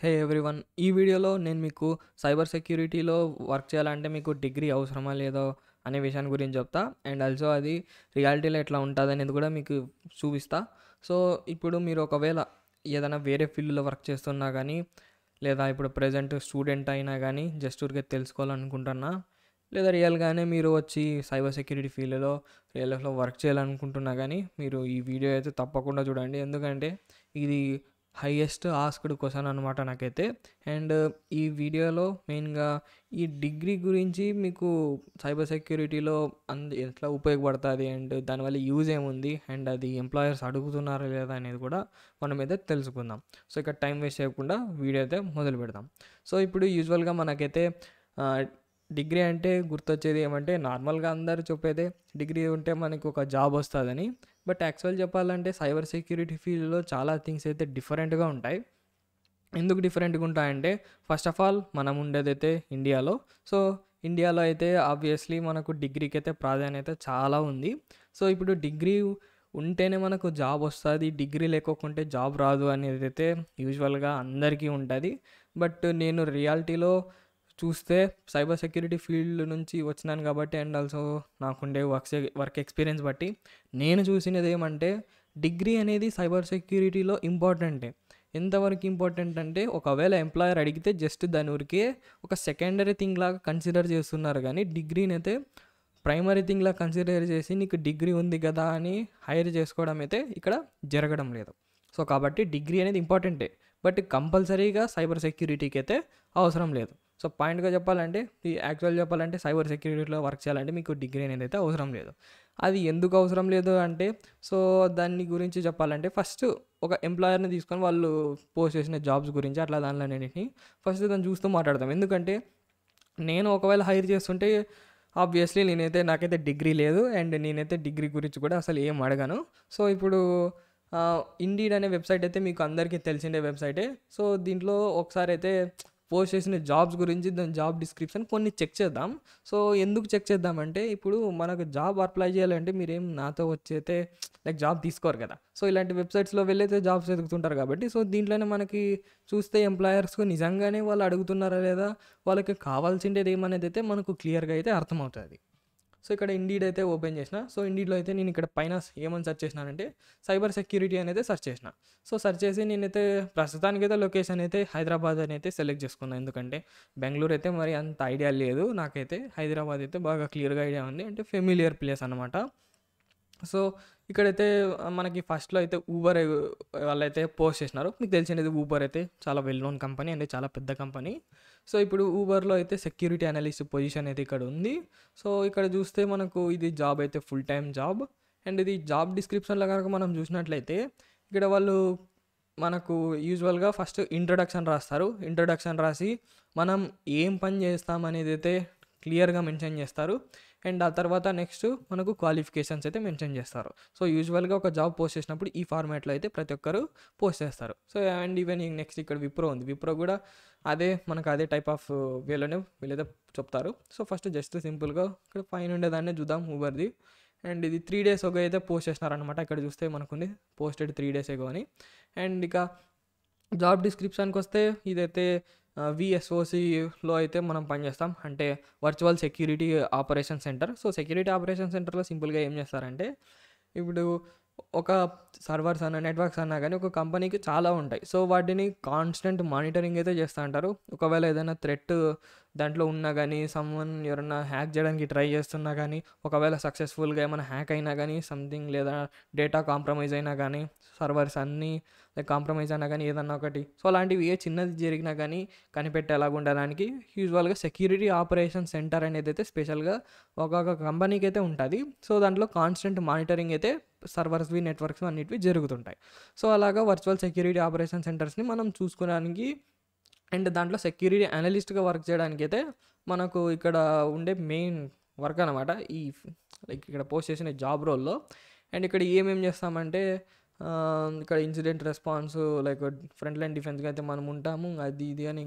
హే everyone ఈ వీడియోలో నేను మీకు సైబర్ సెక్యూరిటీలో వర్క్ చేయాలంటే మీకు డిగ్రీ అవసరమా లేదో అనే విషయాన్ని గురించి చెప్తా అండ్ ఆల్సో అది రియాలిటీలో ఎట్లా ఉంటుంది అనేది కూడా మీకు చూపిస్తా సో ఇప్పుడు మీరు ఒకవేళ ఏదైనా వేరే ఫీల్డ్లో వర్క్ చేస్తున్నా కానీ లేదా ఇప్పుడు ప్రజెంట్ స్టూడెంట్ అయినా కానీ జస్ట్ ఊరికే తెలుసుకోవాలనుకుంటున్నా లేదా రియల్గానే మీరు వచ్చి సైబర్ సెక్యూరిటీ ఫీల్డ్లో రియల్ లైఫ్లో వర్క్ చేయాలనుకుంటున్నా కానీ మీరు ఈ వీడియో అయితే తప్పకుండా చూడండి ఎందుకంటే ఇది హైయెస్ట్ ఆస్క్డ్ క్వశ్చన్ అనమాట నాకైతే అండ్ ఈ వీడియోలో మెయిన్గా ఈ డిగ్రీ గురించి మీకు సైబర్ సెక్యూరిటీలో అంద ఎట్లా ఉపయోగపడుతుంది అండ్ దానివల్ల యూజ్ ఏముంది అండ్ అది ఎంప్లాయర్స్ అడుగుతున్నారా లేదా అనేది కూడా మనం అయితే తెలుసుకుందాం సో ఇక టైం వేస్ట్ చేయకుండా వీడియో అయితే మొదలు పెడదాం సో ఇప్పుడు యూజువల్గా మనకైతే డిగ్రీ అంటే గుర్తొచ్చేది ఏమంటే నార్మల్గా అందరు చెప్పేదే డిగ్రీ ఉంటే మనకు ఒక జాబ్ వస్తుందని బట్ యాక్చువల్ చెప్పాలంటే సైబర్ సెక్యూరిటీ ఫీల్డ్లో చాలా థింగ్స్ అయితే డిఫరెంట్గా ఉంటాయి ఎందుకు డిఫరెంట్గా ఉంటాయంటే ఫస్ట్ ఆఫ్ ఆల్ మనం ఉండేదైతే ఇండియాలో సో ఇండియాలో అయితే ఆబ్వియస్లీ మనకు డిగ్రీకి అయితే ప్రాధాన్యత చాలా ఉంది సో ఇప్పుడు డిగ్రీ ఉంటేనే మనకు జాబ్ వస్తుంది డిగ్రీ లేకోకుంటే జాబ్ రాదు అనేది అయితే యూజువల్గా అందరికీ ఉంటుంది బట్ నేను రియాలిటీలో చూస్తే సైబర్ సెక్యూరిటీ ఫీల్డ్ నుంచి వచ్చినాను కాబట్టి అండ్ ఆల్సో నాకుండే వర్క్ వర్క్ ఎక్స్పీరియన్స్ బట్టి నేను చూసినది ఏమంటే డిగ్రీ అనేది సైబర్ సెక్యూరిటీలో ఇంపార్టెంటే ఎంతవరకు ఇంపార్టెంట్ అంటే ఒకవేళ ఎంప్లాయర్ అడిగితే జస్ట్ దాని ఊరికే ఒక సెకండరీ థింగ్ లాగా కన్సిడర్ చేస్తున్నారు కానీ డిగ్రీని అయితే ప్రైమరీ లాగా కన్సిడర్ చేసి నీకు డిగ్రీ ఉంది కదా అని హైర్ చేసుకోవడం అయితే ఇక్కడ జరగడం లేదు సో కాబట్టి డిగ్రీ అనేది ఇంపార్టెంటే బట్ కంపల్సరీగా సైబర్ సెక్యూరిటీకి అయితే అవసరం లేదు సో పాయింట్గా చెప్పాలంటే ఈ యాక్చువల్ చెప్పాలంటే సైబర్ సెక్యూరిటీలో వర్క్ చేయాలంటే మీకు డిగ్రీ అనేది అయితే అవసరం లేదు అది ఎందుకు అవసరం లేదు అంటే సో దాన్ని గురించి చెప్పాలంటే ఫస్ట్ ఒక ఎంప్లాయర్ని తీసుకొని వాళ్ళు పోస్ట్ చేసిన జాబ్స్ గురించి అట్లా దానిలో నేటిని ఫస్ట్ దాన్ని చూస్తూ మాట్లాడతాం ఎందుకంటే నేను ఒకవేళ హైర్ చేస్తుంటే ఆబ్వియస్లీ నేనైతే నాకైతే డిగ్రీ లేదు అండ్ నేనైతే డిగ్రీ గురించి కూడా అసలు ఏం అడగను సో ఇప్పుడు ఇండీడ్ అనే వెబ్సైట్ అయితే మీకు అందరికీ తెలిసిండే వెబ్సైటే సో దీంట్లో ఒకసారి అయితే పోస్ట్ చేసిన జాబ్స్ గురించి దాని జాబ్ డిస్క్రిప్షన్ కొన్ని చెక్ చేద్దాం సో ఎందుకు చెక్ చేద్దామంటే ఇప్పుడు మనకు జాబ్ అప్లై చేయాలంటే మీరేం నాతో వచ్చేతే లైక్ జాబ్ తీసుకోరు కదా సో ఇలాంటి వెబ్సైట్స్లో వెళ్ళైతే జాబ్స్ ఎదుగుతుంటారు కాబట్టి సో దీంట్లోనే మనకి చూస్తే ఎంప్లాయర్స్కు నిజంగానే వాళ్ళు అడుగుతున్నారా లేదా వాళ్ళకి కావాల్సిండేది ఏమనేది అయితే మనకు క్లియర్గా అయితే అర్థమవుతుంది సో ఇక్కడ ఇండీడ్ అయితే ఓపెన్ చేసిన సో ఇండీడ్లో అయితే నేను ఇక్కడ పైన ఏమని సర్చ్ చేసినానంటే సైబర్ సెక్యూరిటీ అనేది సర్చ్ చేసిన సో సర్చ్ చేసి నేనైతే ప్రస్తుతానికైతే లొకేషన్ అయితే హైదరాబాద్ అని అయితే సెలెక్ట్ చేసుకున్నాను ఎందుకంటే బెంగళూరు అయితే మరి అంత ఐడియా లేదు నాకైతే హైదరాబాద్ అయితే బాగా క్లియర్గా ఐడియా ఉంది అంటే ఫెమిలియర్ ప్లేస్ అనమాట సో ఇక్కడైతే మనకి ఫస్ట్లో అయితే ఊబర్ వాళ్ళైతే పోస్ట్ చేసినారు మీకు తెలిసినది ఊబర్ అయితే చాలా వెల్ నోన్ కంపెనీ అంటే చాలా పెద్ద కంపెనీ సో ఇప్పుడు ఊబర్లో అయితే సెక్యూరిటీ అనలిస్ట్ పొజిషన్ అయితే ఇక్కడ ఉంది సో ఇక్కడ చూస్తే మనకు ఇది జాబ్ అయితే ఫుల్ టైం జాబ్ అండ్ ఇది జాబ్ డిస్క్రిప్షన్లో కనుక మనం చూసినట్లయితే ఇక్కడ వాళ్ళు మనకు యూజువల్గా ఫస్ట్ ఇంట్రడక్షన్ రాస్తారు ఇంట్రడక్షన్ రాసి మనం ఏం పని చేస్తామనేది అయితే క్లియర్గా మెన్షన్ చేస్తారు అండ్ ఆ తర్వాత నెక్స్ట్ మనకు క్వాలిఫికేషన్స్ అయితే మెన్షన్ చేస్తారు సో యూజువల్గా ఒక జాబ్ పోస్ట్ చేసినప్పుడు ఈ ఫార్మాట్లో అయితే ప్రతి ఒక్కరు పోస్ట్ చేస్తారు సో అండ్ ఈవెన్ నెక్స్ట్ ఇక్కడ విప్రో ఉంది విప్రో కూడా అదే మనకు అదే టైప్ ఆఫ్ వేలోనే వీళ్ళైతే చెప్తారు సో ఫస్ట్ జస్ట్ సింపుల్గా ఇక్కడ పైన ఉండేదాన్నే చూద్దాం ఊబర్ది అండ్ ఇది త్రీ డేస్ ఒక అయితే పోస్ట్ చేస్తున్నారనమాట ఇక్కడ చూస్తే మనకుంది పోస్టెడ్ త్రీ డేస్ ఎగో అని అండ్ ఇక జాబ్ డిస్క్రిప్షన్కి వస్తే ఇదైతే విఎస్ఓసిలో అయితే మనం పనిచేస్తాం అంటే virtual security operation centre so security operation సెంటర్లో సింపుల్గా ఏం చేస్తారంటే ఇప్పుడు ఒక సర్వర్స్ అన్న నెట్వర్క్స్ అన్నా కానీ ఒక కంపెనీకి చాలా ఉంటాయి సో వాటిని కాన్స్టెంట్ మానిటరింగ్ అయితే చేస్తూ ఉంటారు ఒకవేళ ఏదైనా థ్రెట్ దాంట్లో ఉన్నా కానీ సమ్వన్ ఎవరన్నా హ్యాక్ చేయడానికి ట్రై చేస్తున్నా కానీ ఒకవేళ సక్సెస్ఫుల్గా ఏమైనా హ్యాక్ అయినా కానీ సంథింగ్ లేదా డేటా కాంప్రమైజ్ అయినా కానీ సర్వర్స్ అన్నీ లైక్ కాంప్రమైజ్ అయినా కానీ ఏదన్నా ఒకటి సో అలాంటివి ఏ చిన్నది జరిగినా కానీ కనిపెట్టేలాగా ఉండడానికి యూజువల్గా సెక్యూరిటీ ఆపరేషన్ సెంటర్ అనేది అయితే స్పెషల్గా ఒక్కొక్క కంపెనీకి అయితే ఉంటుంది సో దాంట్లో కాన్స్టెంట్ మానిటరింగ్ అయితే సర్వర్స్వి నెట్వర్క్స్ అన్నిటివి జరుగుతుంటాయి సో అలాగా వర్చువల్ సెక్యూరిటీ ఆపరేషన్ సెంటర్స్ని మనం చూసుకోవడానికి అండ్ దాంట్లో సెక్యూరిటీ అనలిస్ట్గా వర్క్ చేయడానికి అయితే మనకు ఇక్కడ ఉండే మెయిన్ వర్క్ అనమాట ఈ లైక్ ఇక్కడ పోస్ట్ చేసిన జాబ్ రోల్లో అండ్ ఇక్కడ ఏమేం చేస్తామంటే ఇక్కడ incident response like front line డిఫెన్స్గా అయితే మనం ఉంటాము అది ఇది అని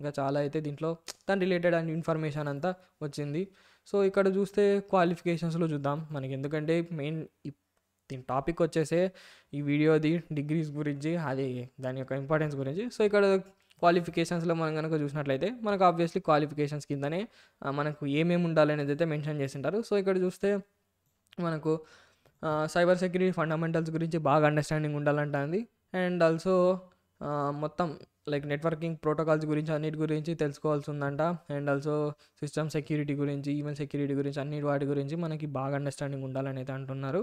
ఇంకా చాలా అయితే దీంట్లో దాని రిలేటెడ్ అండ్ ఇన్ఫర్మేషన్ అంతా వచ్చింది సో ఇక్కడ చూస్తే క్వాలిఫికేషన్స్లో చూద్దాం మనకి ఎందుకంటే మెయిన్ దీని టాపిక్ వచ్చేసే ఈ వీడియోది డిగ్రీస్ గురించి అది దాని యొక్క ఇంపార్టెన్స్ గురించి సో ఇక్కడ క్వాలిఫికేషన్స్లో మనం కనుక చూసినట్లయితే మనకు ఆబ్వియస్లీ క్వాలిఫికేషన్స్ కిందనే మనకు ఏమేమి ఉండాలి అనేది అయితే మెన్షన్ చేసింటారు సో ఇక్కడ చూస్తే మనకు సైబర్ సెక్యూరిటీ ఫండమెంటల్స్ గురించి బాగా అండర్స్టాండింగ్ ఉండాలంటుంది అండ్ ఆల్సో మొత్తం లైక్ నెట్వర్కింగ్ ప్రోటోకాల్స్ గురించి అన్నిటి గురించి తెలుసుకోవాల్సి ఉందంట అండ్ ఆల్సో సిస్టమ్ సెక్యూరిటీ గురించి ఈమెయిల్ సెక్యూరిటీ గురించి అన్నిటి వాటి గురించి మనకి బాగా అండర్స్టాండింగ్ ఉండాలని అయితే అంటున్నారు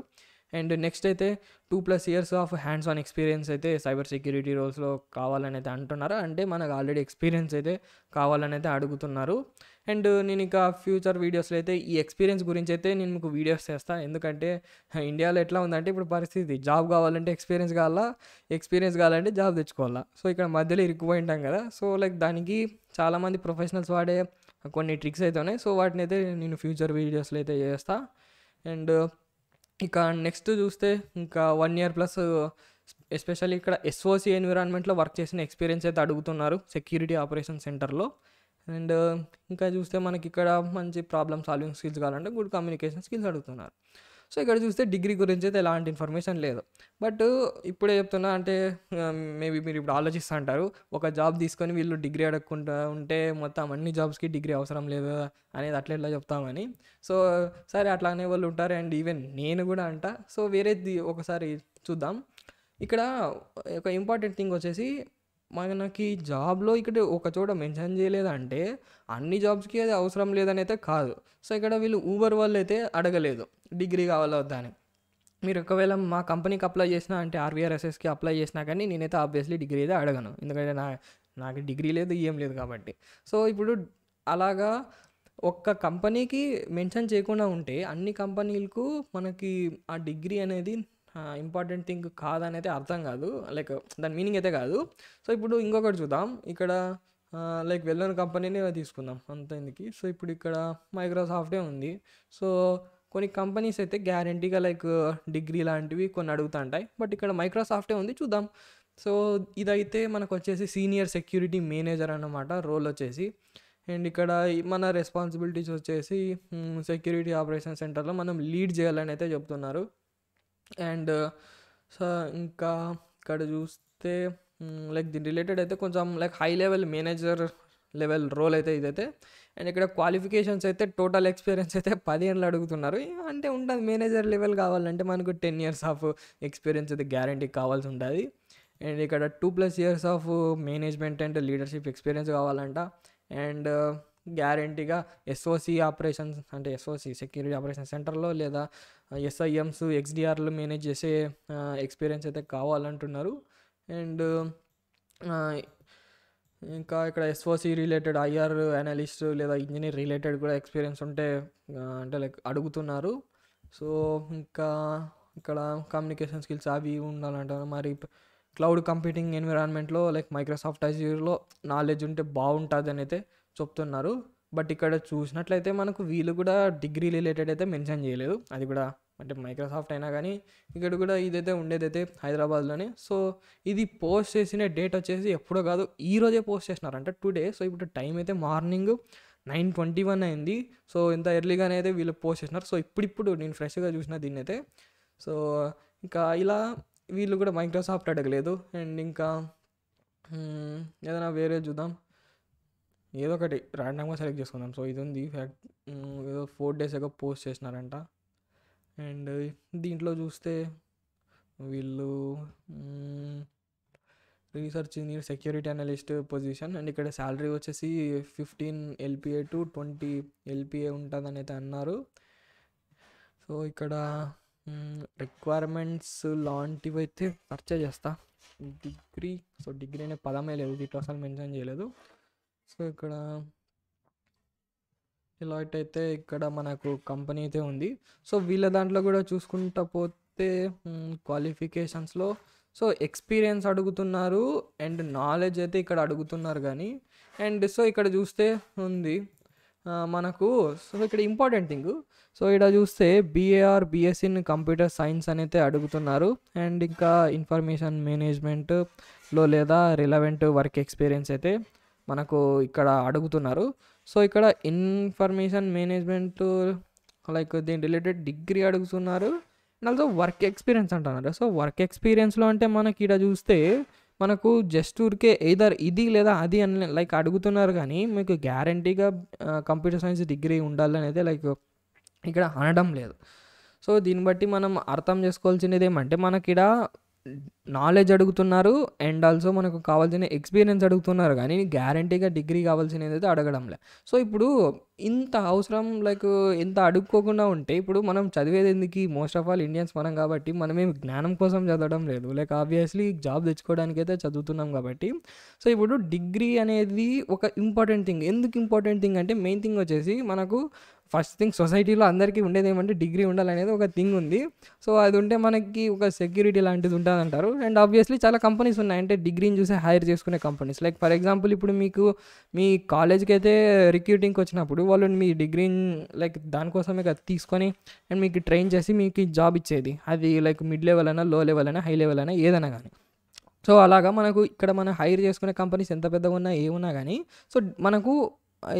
అండ్ నెక్స్ట్ అయితే two plus years of hands on experience అయితే సైబర్ సెక్యూరిటీ రోల్స్లో కావాలని అయితే అంటున్నారు అంటే మనకు ఆల్రెడీ ఎక్స్పీరియన్స్ అయితే కావాలని అయితే అడుగుతున్నారు అండ్ నేను ఇక ఫ్యూచర్ వీడియోస్లో అయితే ఈ ఎక్స్పీరియన్స్ గురించి అయితే నేను మీకు వీడియోస్ చేస్తాను ఎందుకంటే ఇండియాలో ఎట్లా ఉందంటే ఇప్పుడు పరిస్థితి జాబ్ కావాలంటే ఎక్స్పీరియన్స్ కావాలా ఎక్స్పీరియన్స్ కావాలంటే జాబ్ తెచ్చుకోవాలా సో ఇక్కడ మధ్యలో ఇరుక్కుపోయి ఉంటాం కదా సో లైక్ దానికి చాలామంది ప్రొఫెషనల్స్ వాడే కొన్ని ట్రిక్స్ అయితే ఉన్నాయి సో వాటిని అయితే నేను ఫ్యూచర్ వీడియోస్లో అయితే చేస్తాను అండ్ ఇక నెక్స్ట్ చూస్తే ఇంకా వన్ ఇయర్ ప్లస్ ఎస్పెషల్లీ ఇక్కడ ఎస్ఓసి ఎన్విరాన్మెంట్లో వర్క్ చేసిన ఎక్స్పీరియన్స్ అయితే అడుగుతున్నారు సెక్యూరిటీ ఆపరేషన్ సెంటర్లో అండ్ ఇంకా చూస్తే మనకి ఇక్కడ మంచి ప్రాబ్లమ్ సాల్వింగ్ స్కిల్స్ కావాలంటే గుడ్ కమ్యూనికేషన్ స్కిల్స్ అడుగుతున్నారు సో ఇక్కడ చూస్తే డిగ్రీ గురించి అయితే ఎలాంటి ఇన్ఫర్మేషన్ లేదు బట్ ఇప్పుడే చెప్తున్నా అంటే మేబీ మీరు ఇప్పుడు ఆలోచిస్తూ అంటారు ఒక జాబ్ తీసుకొని వీళ్ళు డిగ్రీ అడగకుండా ఉంటే మొత్తం అన్ని జాబ్స్కి డిగ్రీ అవసరం లేదు అనేది అట్లా ఇట్లా చెప్తామని సో సరే అట్లా అనే వాళ్ళు ఉంటారు అండ్ ఈవెన్ నేను కూడా అంట సో వేరేది ఒకసారి చూద్దాం ఇక్కడ ఒక ఇంపార్టెంట్ థింగ్ వచ్చేసి మనకి జాబ్లో ఇక్కడ ఒక చోట మెన్షన్ చేయలేదంటే అన్ని జాబ్స్కి అది అవసరం లేదని అయితే కాదు సో ఇక్కడ వీళ్ళు ఊబర్ వాళ్ళు అయితే అడగలేదు డిగ్రీ కావాలా వద్దా అని మీరు ఒకవేళ మా కంపెనీకి అప్లై చేసినా అంటే ఆర్వీఆర్ఎస్ఎస్కి అప్లై చేసినా కానీ నేనైతే ఆబ్వియస్లీ డిగ్రీ అయితే అడగను ఎందుకంటే నా నాకు డిగ్రీ లేదు ఏం లేదు కాబట్టి సో ఇప్పుడు అలాగా ఒక్క కంపెనీకి మెన్షన్ చేయకుండా ఉంటే అన్ని కంపెనీలకు మనకి ఆ డిగ్రీ అనేది ఇంపార్టెంట్ థింగ్ కాదనైతే అర్థం కాదు లైక్ దాని మీనింగ్ అయితే కాదు సో ఇప్పుడు ఇంకొకటి చూద్దాం ఇక్కడ లైక్ వెళ్ళని కంపెనీని తీసుకుందాం అంత ఇందుకి సో ఇప్పుడు ఇక్కడ మైక్రోసాఫ్టే ఉంది సో కొన్ని కంపెనీస్ అయితే గ్యారంటీగా లైక్ డిగ్రీ లాంటివి కొన్ని అడుగుతుంటాయి బట్ ఇక్కడ మైక్రోసాఫ్టే ఉంది చూద్దాం సో ఇదైతే మనకు వచ్చేసి సీనియర్ సెక్యూరిటీ మేనేజర్ అన్నమాట రోల్ వచ్చేసి అండ్ ఇక్కడ మన రెస్పాన్సిబిలిటీస్ వచ్చేసి సెక్యూరిటీ ఆపరేషన్ సెంటర్లో మనం లీడ్ చేయాలని అయితే చెప్తున్నారు అండ్ సో ఇంకా ఇక్కడ చూస్తే లైక్ దీని రిలేటెడ్ అయితే కొంచెం like high level manager level role అయితే ఇదైతే అండ్ ఇక్కడ క్వాలిఫికేషన్స్ అయితే టోటల్ ఎక్స్పీరియన్స్ అయితే పది ఏళ్ళు అడుగుతున్నారు అంటే ఉంటుంది మేనేజర్ లెవెల్ కావాలంటే మనకు టెన్ ఇయర్స్ ఆఫ్ ఎక్స్పీరియన్స్ అయితే గ్యారంటీ కావాల్సి ఉంటుంది అండ్ ఇక్కడ two plus years of management and leadership experience కావాలంట అండ్ గ్యారంటీగా ఎస్ఓసి ఆపరేషన్స్ అంటే ఎస్ఓసి సెక్యూరిటీ ఆపరేషన్ సెంటర్లో లేదా ఎస్ఐఎంస్ ఎక్స్డిఆర్లు మేనేజ్ చేసే ఎక్స్పీరియన్స్ అయితే కావాలంటున్నారు అండ్ ఇంకా ఇక్కడ ఎస్ఓసి రిలేటెడ్ ఐఆర్ అనాలిస్ట్ లేదా ఇంజనీర్ రిలేటెడ్ కూడా ఎక్స్పీరియన్స్ ఉంటే అంటే లైక్ అడుగుతున్నారు సో ఇంకా ఇక్కడ కమ్యూనికేషన్ స్కిల్స్ అవి ఉండాలంటారు మరి క్లౌడ్ కంప్యూటింగ్ ఎన్విరాన్మెంట్లో లైక్ మైక్రోసాఫ్ట్ ఐజీలో నాలెడ్జ్ ఉంటే బాగుంటుంది అని అయితే చెప్తున్నారు బట్ ఇక్కడ చూసినట్లయితే మనకు వీళ్ళు కూడా డిగ్రీ రిలేటెడ్ అయితే మెన్షన్ చేయలేదు అది కూడా అంటే మైక్రోసాఫ్ట్ అయినా కానీ ఇక్కడ కూడా ఇదైతే ఉండేదైతే హైదరాబాద్లోనే సో ఇది పోస్ట్ చేసిన డేట్ వచ్చేసి ఎప్పుడో కాదు ఈరోజే పోస్ట్ చేసినారు అంటే టుడే సో ఇప్పుడు టైం అయితే మార్నింగ్ నైన్ ట్వంటీ వన్ అయింది సో ఇంత ఎర్లీగానే అయితే వీళ్ళు పోస్ట్ చేసినారు సో ఇప్పుడిప్పుడు నేను ఫ్రెష్గా చూసిన దీన్ని అయితే సో ఇంకా ఇలా వీళ్ళు కూడా మైక్రోసాఫ్ట్ అడగలేదు అండ్ ఇంకా ఏదైనా వేరే చూద్దాం ఏదో ఒకటి ర్యాండమ్గా సెలెక్ట్ చేసుకుందాం సో ఇది ఉంది ఫ్యాక్ట్ ఏదో ఫోర్ డేస్ ఏదో పోస్ట్ చేసినారంట అండ్ దీంట్లో చూస్తే వీళ్ళు research engineer security analyst position and ఇక్కడ శాలరీ వచ్చేసి fifteen LPA to twenty LPA ఉంటుందని అయితే అన్నారు సో ఇక్కడ రిక్వైర్మెంట్స్ లాంటివి అయితే పర్చేజ్ చేస్తా డిగ్రీ సో డిగ్రీ అనే పదమే లేదు దీంట్లో అసలు మెన్షన్ చేయలేదు సో ఇక్కడ డిలాయిట్ అయితే ఇక్కడ మనకు కంపెనీ అయితే ఉంది సో వీళ్ళ దాంట్లో కూడా చూసుకుంటా పోతే క్వాలిఫికేషన్స్లో సో ఎక్స్పీరియన్స్ అడుగుతున్నారు అండ్ నాలెడ్జ్ అయితే ఇక్కడ అడుగుతున్నారు కానీ అండ్ సో ఇక్కడ చూస్తే ఉంది మనకు సో ఇక్కడ ఇంపార్టెంట్ థింగ్ సో ఇక్కడ చూస్తే BA or BS in computer science అయితే అడుగుతున్నారు అండ్ ఇంకా ఇన్ఫర్మేషన్ మేనేజ్మెంట్లో లేదా రిలవెంట్ వర్క్ ఎక్స్పీరియన్స్ అయితే మనకు ఇక్కడ అడుగుతున్నారు సో ఇక్కడ ఇన్ఫర్మేషన్ మేనేజ్మెంట్ లైక్ దీని రిలేటెడ్ డిగ్రీ అడుగుతున్నారు అండ్ ఆల్సో వర్క్ ఎక్స్పీరియన్స్ అంటున్నారు సో వర్క్ ఎక్స్పీరియన్స్లో అంటే మనకి ఇక్కడ చూస్తే మనకు జస్ట్ ఊరికే ఏదర్ ఇది లేదా అది అని లైక్ అడుగుతున్నారు కానీ మీకు గ్యారంటీగా కంప్యూటర్ సైన్స్ డిగ్రీ అనేది లైక్ ఇక్కడ అనడం లేదు సో దీన్ని బట్టి మనం అర్థం చేసుకోవాల్సినది ఏమంటే మనకి ఇక్కడ నాలెడ్జ్ అడుగుతున్నారు అండ్ ఆల్సో మనకు కావాల్సిన ఎక్స్పీరియన్స్ అడుగుతున్నారు కానీ గ్యారంటీగా డిగ్రీ కావాల్సిన అయితే అడగడంలే సో ఇప్పుడు ఇంత అవసరం లైక్ ఇంత అడుక్కోకుండా ఉంటే ఇప్పుడు మనం చదివేది ఎందుకు మోస్ట్ ఆఫ్ ఆల్ ఇండియన్స్ మనం కాబట్టి మనమేం జ్ఞానం కోసం చదవడం లేదు లైక్ ఆబ్వియస్లీ జాబ్ తెచ్చుకోవడానికి అయితే చదువుతున్నాం కాబట్టి సో ఇప్పుడు డిగ్రీ అనేది ఒక ఇంపార్టెంట్ థింగ్ ఎందుకు ఇంపార్టెంట్ థింగ్ అంటే మెయిన్ థింగ్ వచ్చేసి మనకు ఫస్ట్ థింగ్ సొసైటీలో అందరికీ ఉండేది ఏమంటే డిగ్రీ ఉండాలనేది ఒక థింగ్ ఉంది సో అది ఉంటే మనకి ఒక సెక్యూరిటీ లాంటిది ఉంటుందంటారు అండ్ ఆబ్వియస్లీ చాలా కంపెనీస్ ఉన్నాయి అంటే డిగ్రీని చూసే హైర్ చేసుకునే కంపెనీస్ లైక్ ఫర్ ఎగ్జాంపుల్ ఇప్పుడు మీకు మీ కాలేజ్కి అయితే రిక్రూటింగ్కి వచ్చినప్పుడు వాళ్ళు మీ డిగ్రీని లైక్ దానికోసమే కదా తీసుకొని అండ్ మీకు ట్రైన్ చేసి మీకు జాబ్ ఇచ్చేది అది లైక్ మిడ్ లెవెల్ అయినా లో లెవెల్ అయినా హై లెవెల్ అయినా ఏదైనా కానీ సో అలాగా మనకు ఇక్కడ మనం హైర్ చేసుకునే కంపెనీస్ ఎంత పెద్దగా ఉన్నా ఏమున్నా కానీ సో మనకు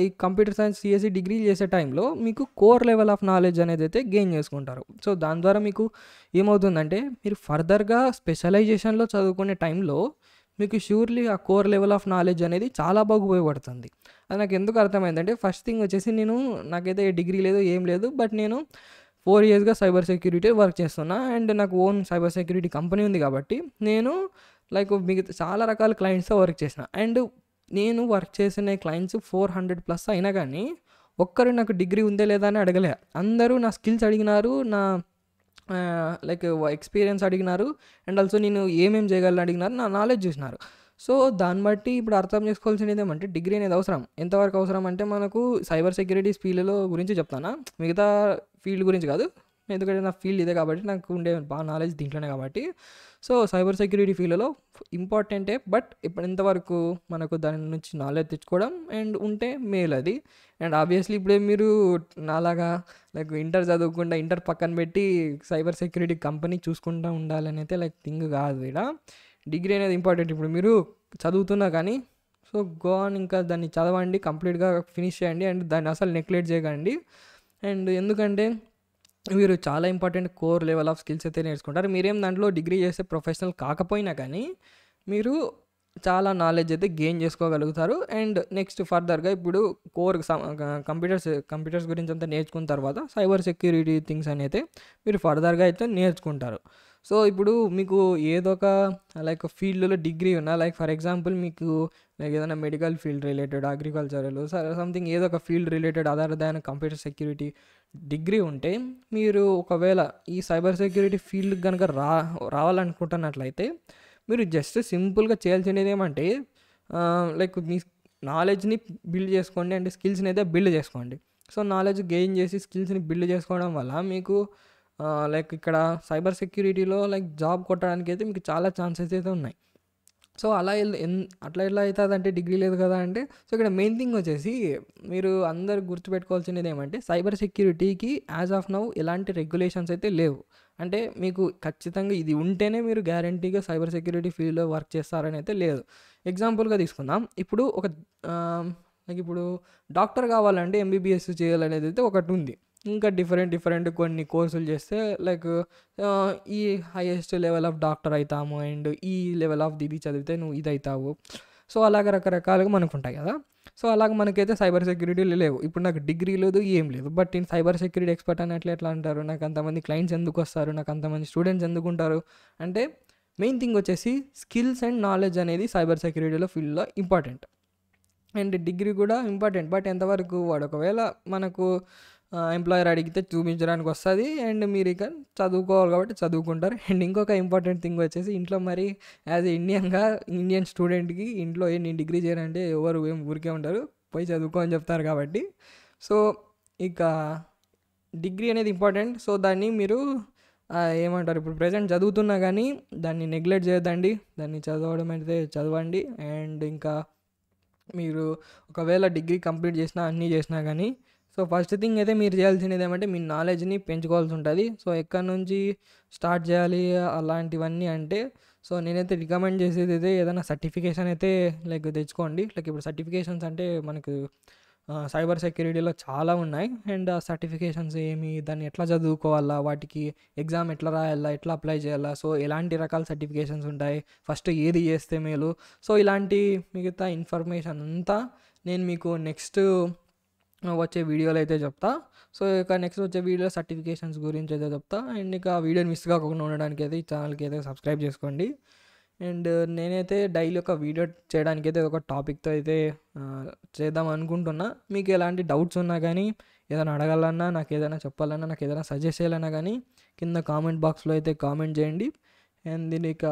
ఈ కంప్యూటర్ సైన్స్ సిఎస్సి డిగ్రీ చేసే టైంలో మీకు కోర్ లెవెల్ ఆఫ్ నాలెడ్జ్ అనేది అయితే గెయిన్ చేసుకుంటారు సో దాని ద్వారా మీకు ఏమవుతుందంటే మీరు ఫర్దర్గా స్పెషలైజేషన్లో చదువుకునే టైంలో మీకు ష్యూర్లీ ఆ కోర్ లెవెల్ ఆఫ్ నాలెడ్జ్ అనేది చాలా బాగా ఉపయోగపడుతుంది అది నాకు ఎందుకు అర్థమైందంటే ఫస్ట్ థింగ్ వచ్చేసి నేను నాకైతే డిగ్రీ లేదు ఏం లేదు బట్ నేను ఫోర్ ఇయర్స్గా సైబర్ సెక్యూరిటీ వర్క్ చేస్తున్నా అండ్ నాకు ఓన్ సైబర్ సెక్యూరిటీ కంపెనీ ఉంది కాబట్టి నేను లైక్ మిగతా చాలా రకాల క్లయింట్స్తో వర్క్ చేసిన అండ్ నేను వర్క్ చేసిన క్లయింట్స్ ఫోర్ హండ్రెడ్ ప్లస్ అయినా కానీ ఒక్కరు నాకు డిగ్రీ ఉందే లేదా అని అడగలే అందరూ నా స్కిల్స్ అడిగినారు నా లైక్ ఎక్స్పీరియన్స్ అడిగినారు అండ్ ఆల్సో నేను ఏమేమి చేయగలను అడిగినారు నా నాలెడ్జ్ చూసినారు సో దాన్ని బట్టి ఇప్పుడు అర్థం చేసుకోవాల్సింది ఏమంటే డిగ్రీ అనేది అవసరం ఎంతవరకు అవసరం అంటే మనకు సైబర్ సెక్యూరిటీస్ ఫీల్డ్లో గురించి చెప్తానా మిగతా ఫీల్డ్ గురించి కాదు ఎందుకంటే నా ఫీల్డ్ ఇదే కాబట్టి నాకు ఉండే బాగా నాలెడ్జ్ దీంట్లోనే కాబట్టి సో సైబర్ సెక్యూరిటీ ఫీల్డ్లో ఇంపార్టెంటే బట్ ఇప్పుడు ఎంతవరకు మనకు దాని నుంచి నాలెడ్జ్ తెచ్చుకోవడం అండ్ ఉంటే మేల్ అది అండ్ ఆబ్వియస్లీ ఇప్పుడే మీరు నాలాగా లైక్ ఇంటర్ చదువుకుండా ఇంటర్ పక్కన పెట్టి సైబర్ సెక్యూరిటీ కంపెనీ చూసుకుంటూ ఉండాలని అయితే లైక్ థింగ్ కాదు ఇక్కడ డిగ్రీ అనేది ఇంపార్టెంట్ ఇప్పుడు మీరు చదువుతున్నా కానీ సో గో అని ఇంకా దాన్ని చదవండి కంప్లీట్గా ఫినిష్ చేయండి అండ్ దాన్ని అసలు నెగ్లెక్ట్ చేయకండి అండ్ ఎందుకంటే మీరు చాలా important core level of skills అయితే నేర్చుకుంటారు మీరేం దాంట్లో డిగ్రీ చేస్తే ప్రొఫెషనల్ కాకపోయినా కానీ మీరు చాలా నాలెడ్జ్ అయితే గెయిన్ చేసుకోగలుగుతారు అండ్ నెక్స్ట్ ఫర్దర్గా ఇప్పుడు కోర్ కంప్యూటర్స్ కంప్యూటర్స్ గురించి అంతా నేర్చుకున్న తర్వాత సైబర్ సెక్యూరిటీ థింగ్స్ అని అయితే మీరు ఫర్దర్గా అయితే నేర్చుకుంటారు సో ఇప్పుడు మీకు ఏదో ఒక లైక్ ఫీల్డ్లో డిగ్రీ ఉన్నా లైక్ ఫర్ ఎగ్జాంపుల్ మీకు లైక్ ఏదైనా medical field related agricultural something ఏదో ఒక ఫీల్డ్ రిలేటెడ్ అదర్ దాని కంప్యూటర్ సెక్యూరిటీ డిగ్రీ ఉంటే మీరు ఒకవేళ ఈ సైబర్ సెక్యూరిటీ ఫీల్డ్ కనుక రా రావాలనుకుంటున్నట్లయితే మీరు జస్ట్ సింపుల్గా చేయాల్సినది ఏమంటే లైక్ మీ నాలెడ్జ్ని బిల్డ్ చేసుకోండి అంటే స్కిల్స్ని అయితే బిల్డ్ చేసుకోండి సో నాలెడ్జ్ గెయిన్ చేసి స్కిల్స్ని బిల్డ్ చేసుకోవడం వల్ల మీకు లైక్ ఇక్కడ సైబర్ సెక్యూరిటీలో లైక్ జాబ్ కొట్టడానికి అయితే మీకు చాలా ఛాన్సెస్ అయితే ఉన్నాయి సో అలా అట్లా ఎలా అవుతుంది అంటే డిగ్రీ లేదు కదా అంటే సో ఇక్కడ మెయిన్ థింగ్ వచ్చేసి మీరు అందరు గుర్తుపెట్టుకోవాల్సినది ఏమంటే సైబర్ సెక్యూరిటీకి యాజ్ ఆఫ్ నౌ ఎలాంటి రెగ్యులేషన్స్ అయితే లేవు అంటే మీకు ఖచ్చితంగా ఇది ఉంటేనే మీరు గ్యారంటీగా సైబర్ సెక్యూరిటీ ఫీల్డ్లో వర్క్ చేస్తారని అయితే లేదు ఎగ్జాంపుల్గా తీసుకుందాం ఇప్పుడు ఒక ఇప్పుడు డాక్టర్ కావాలంటే ఎంబీబీఎస్ చేయాలనేది అయితే ఒకటి ఉంది ఇంకా డిఫరెంట్ డిఫరెంట్ కొన్ని కోర్సులు చేస్తే లైక్ ఈ హైయెస్ట్ లెవెల్ ఆఫ్ డాక్టర్ అవుతాము అండ్ ఈ లెవెల్ ఆఫ్ దిది చదివితే నువ్వు ఇది అవుతావు సో అలాగ రకరకాలుగా మనకు ఉంటాయి కదా సో అలాగ మనకైతే సైబర్ సెక్యూరిటీలు లేవు ఇప్పుడు నాకు డిగ్రీ లేదు ఏం లేదు బట్ నేను సైబర్ సెక్యూరిటీ ఎక్స్పర్ట్ అన్నట్లు ఎట్లా అంటారు నాకు అంతమంది క్లయింట్స్ ఎందుకు వస్తారు నాకు అంతమంది స్టూడెంట్స్ ఎందుకు ఉంటారు అంటే మెయిన్ థింగ్ వచ్చేసి స్కిల్స్ అండ్ నాలెడ్జ్ అనేది సైబర్ సెక్యూరిటీలో ఫీల్డ్లో ఇంపార్టెంట్ అండ్ డిగ్రీ కూడా ఇంపార్టెంట్ బట్ ఎంతవరకు వాడు ఒకవేళ మనకు ఎంప్లాయర్ అడిగితే చూపించడానికి వస్తుంది అండ్ మీరు ఇక చదువుకోవాలి కాబట్టి చదువుకుంటారు అండ్ ఇంకొక ఇంపార్టెంట్ థింగ్ వచ్చేసి ఇంట్లో మరి యాజ్ ఏ ఇండియన్గా ఇండియన్ స్టూడెంట్కి ఇంట్లో ఏం నేను డిగ్రీ చేయాలంటే ఎవరు ఏం ఊరికే ఉంటారు పోయి చదువుకో అని చెప్తారు కాబట్టి సో ఇక డిగ్రీ అనేది ఇంపార్టెంట్ సో దాన్ని మీరు ఏమంటారు ఇప్పుడు ప్రజెంట్ చదువుతున్నా కానీ దాన్ని నెగ్లెక్ట్ చేయొద్దండి దాన్ని చదవడం అయితే చదవండి అండ్ ఇంకా మీరు ఒకవేళ డిగ్రీ కంప్లీట్ చేసినా అన్నీ చేసినా కానీ సో ఫస్ట్ థింగ్ అయితే మీరు చేయాల్సింది ఏమంటే మీ నాలెడ్జ్ని పెంచుకోవాల్సి ఉంటుంది సో ఎక్కడి నుంచి స్టార్ట్ చేయాలి అలాంటివన్నీ అంటే సో నేనైతే రికమెండ్ చేసేది అయితే ఏదైనా సర్టిఫికేషన్ అయితే లైక్ తెచ్చుకోండి లైక్ ఇప్పుడు సర్టిఫికేషన్స్ అంటే మనకు సైబర్ సెక్యూరిటీలో చాలా ఉన్నాయి అండ్ ఆ సర్టిఫికేషన్స్ ఏమి దాన్ని ఎట్లా చదువుకోవాలా వాటికి ఎగ్జామ్ ఎట్లా రాయాలా ఎట్లా అప్లై చేయాలా సో ఎలాంటి రకాల సర్టిఫికేషన్స్ ఉంటాయి ఫస్ట్ ఏది చేస్తే మేలు సో ఇలాంటి మిగతా ఇన్ఫర్మేషన్ అంతా నేను మీకు నెక్స్ట్ వచ్చే వీడియోలు అయితే చెప్తా సో ఇక నెక్స్ట్ వచ్చే వీడియో సర్టిఫికేషన్స్ గురించి అయితే చెప్తా అండ్ ఇక వీడియోని మిస్ కాకుండా ఉండడానికి అయితే ఈ ఛానల్కి అయితే సబ్స్క్రైబ్ చేసుకోండి అండ్ నేనైతే డైలీ ఒక వీడియో చేయడానికి అయితే ఒక టాపిక్తో అయితే చేద్దాం అనుకుంటున్నా మీకు ఎలాంటి డౌట్స్ ఉన్నా కానీ ఏదైనా అడగాలన్నా నాకు ఏదైనా చెప్పాలన్నా నాకు ఏదైనా సజెస్ట్ చేయాలన్నా కానీ కింద కామెంట్ బాక్స్లో అయితే కామెంట్ చేయండి అండ్ దీని ఇక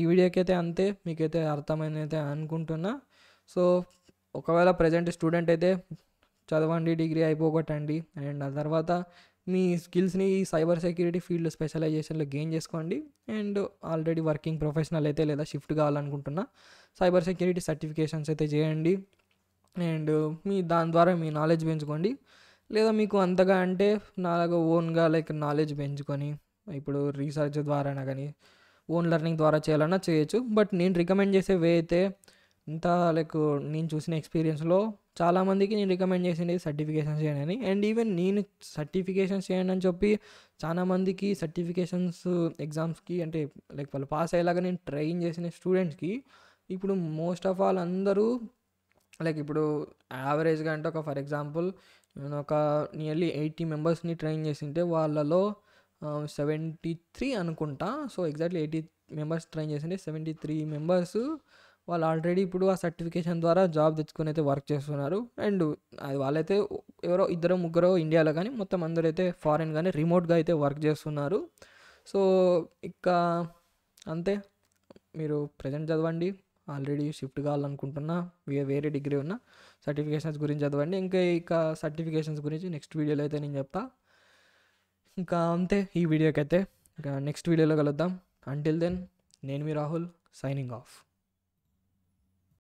ఈ వీడియోకి అయితే అంతే మీకైతే అర్థమైంది అయితే అనుకుంటున్నా సో ఒకవేళ ప్రజెంట్ స్టూడెంట్ అయితే చదవండి డిగ్రీ అయిపోగొట్టండి అండ్ ఆ తర్వాత మీ స్కిల్స్ని సైబర్ సెక్యూరిటీ ఫీల్డ్ స్పెషలైజేషన్లో గెయిన్ చేసుకోండి అండ్ ఆల్రెడీ వర్కింగ్ ప్రొఫెషనల్ అయితే లేదా షిఫ్ట్ కావాలనుకుంటున్నా సైబర్ సెక్యూరిటీ సర్టిఫికేషన్స్ అయితే చేయండి అండ్ మీ దాని ద్వారా మీ నాలెడ్జ్ పెంచుకోండి లేదా మీకు అంతగా అంటే నాలాగా ఓన్గా లైక్ నాలెడ్జ్ పెంచుకొని ఇప్పుడు రీసెర్చ్ ద్వారానా కానీ ఓన్ లెర్నింగ్ ద్వారా చేయాలన్నా చేయొచ్చు బట్ నేను రికమెండ్ చేసే వే అయితే ఇంత లైక్ నేను చూసిన ఎక్స్పీరియన్స్లో చాలామందికి నేను రికమెండ్ చేసింది సర్టిఫికేషన్స్ చేయండి అని అండ్ ఈవెన్ నేను సర్టిఫికేషన్స్ చేయండి అని చెప్పి చాలామందికి సర్టిఫికేషన్స్ ఎగ్జామ్స్కి అంటే లైక్ వాళ్ళు పాస్ అయ్యేలాగా నేను ట్రైన్ చేసిన స్టూడెంట్స్కి ఇప్పుడు మోస్ట్ ఆఫ్ ఆల్ అందరూ లైక్ ఇప్పుడు యావరేజ్గా అంటే ఒక ఫర్ ఎగ్జాంపుల్ నేను ఒక నియర్లీ ఎయిటీ మెంబర్స్ని ట్రైన్ చేసింటే వాళ్ళలో సెవెంటీ త్రీ అనుకుంటా so exactly eighty members train చేసింటే సెవెంటీ త్రీ మెంబర్స్ వాళ్ళు ఆల్రెడీ ఇప్పుడు ఆ సర్టిఫికేషన్ ద్వారా జాబ్ తెచ్చుకొని అయితే వర్క్ చేస్తున్నారు అండ్ అది వాళ్ళైతే ఎవరో ఇద్దరు ముగ్గురు ఇండియాలో కానీ మొత్తం అందరూ అయితే ఫారెన్ కానీ రిమోట్గా అయితే వర్క్ చేస్తున్నారు సో ఇంకా అంతే మీరు ప్రజెంట్ చదవండి ఆల్రెడీ షిఫ్ట్ కావాలనుకుంటున్నా వేరే డిగ్రీ ఉన్న సర్టిఫికేషన్స్ గురించి చదవండి ఇంకా ఇక సర్టిఫికేషన్స్ గురించి నెక్స్ట్ వీడియోలో అయితే నేను చెప్తా ఇంకా అంతే ఈ అయితే ఇంకా నెక్స్ట్ వీడియోలో కలుద్దాం అంటిల్ దెన్ నేను మీ రాహుల్ సైనింగ్ ఆఫ్